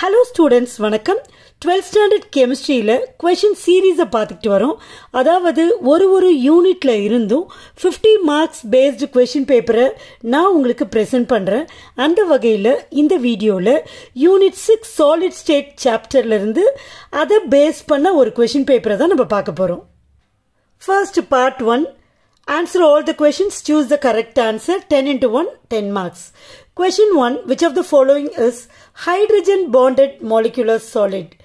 Hello students வணக்கம் twelfth standard கெமிஸ்ட்ரியில் question சீரீஸை பார்த்துக்கிட்டு வரோம் அதாவது ஒரு ஒரு யூனிட்டில் இருந்தும் ஃபிஃப்டி மார்க்ஸ் பேஸ்டு கொஷின் பேப்பரை நான் உங்களுக்கு ப்ரெசென்ட் பண்ணுறேன் அந்த வகையில் இந்த வீடியோவில் யூனிட் சிக்ஸ் சாலிட் ஸ்டேட் சாப்டர்லேருந்து அதை பேஸ் பண்ண ஒரு கொஷின் பேப்பரை தான் நம்ம பார்க்க போகிறோம் first part one Answer all the questions. Choose the correct answer. 10 into 1, 10 marks. Question 1. Which of the following is hydrogen bonded molecular solid?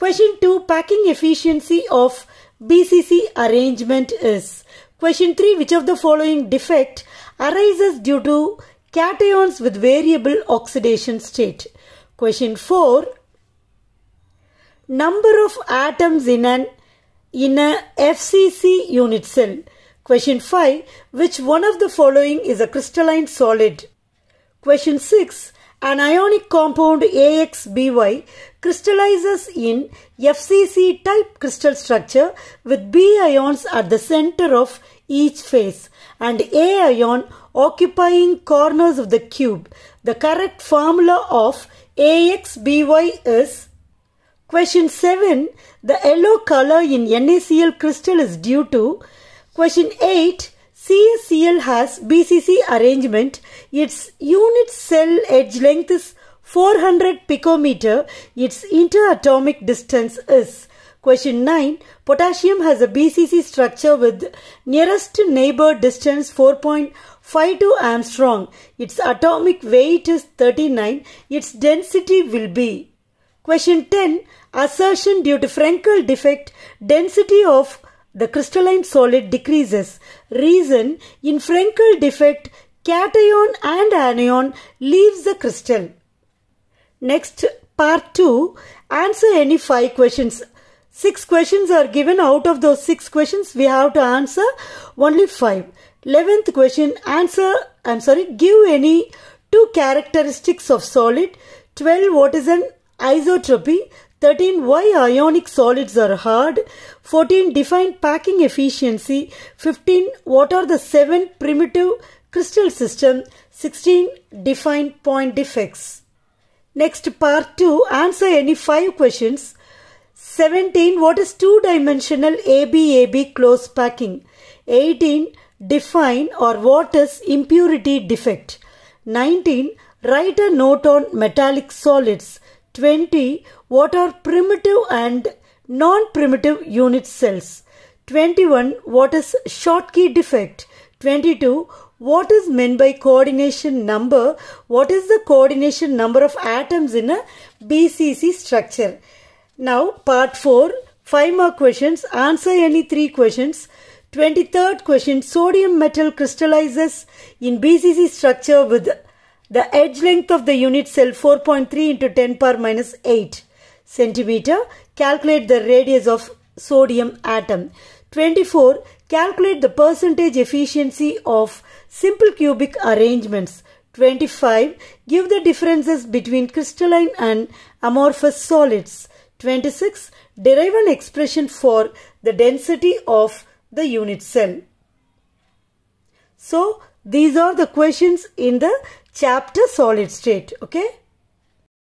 Question 2. Packing efficiency of BCC arrangement is. Question 3. Which of the following defect arises due to cations with variable oxidation state? Question 4. Number of atoms in an in a FCC unit cell. Question 5. Which one of the following is a crystalline solid? Question 6. An ionic compound AXBY crystallizes in FCC type crystal structure with B ions at the center of each face and A ion occupying corners of the cube. The correct formula of AXBY is Question 7. The yellow color in NaCl crystal is due to Question 8. CSCL has BCC arrangement. Its unit cell edge length is 400 picometer. Its interatomic distance is. Question 9. Potassium has a BCC structure with nearest neighbor distance 4.52 Armstrong. Its atomic weight is 39. Its density will be. Question 10. Assertion due to Frenkel defect, density of the crystalline solid decreases. Reason, in Frenkel defect, cation and anion leaves the crystal. Next, part 2, answer any 5 questions. 6 questions are given. Out of those 6 questions, we have to answer only 5. 11th question, answer, I'm sorry, give any two characteristics of solid. 12, what is an isotropy? 13. Why ionic solids are hard. 14. Define packing efficiency. 15. What are the 7 primitive crystal system. 16. Define point defects. Next part 2. Answer any 5 questions. 17. What is two-dimensional ABAB close packing? 18. Define or what is impurity defect? 19. Write a note on metallic solids. 20 what are primitive and non-primitive unit cells, 21 what is Schottky defect, 22 what is meant by coordination number, what is the coordination number of atoms in a BCC structure. Now part 4, 5 more questions, answer any 3 questions. 23rd question, sodium metal crystallizes in BCC structure with the edge length of the unit cell 4.3 into 10 power minus 8 centimeter. Calculate the radius of sodium atom. 24. Calculate the percentage efficiency of simple cubic arrangements. 25. Give the differences between crystalline and amorphous solids. 26. Derive an expression for the density of the unit cell. So, these are the questions in the chapter solid state okay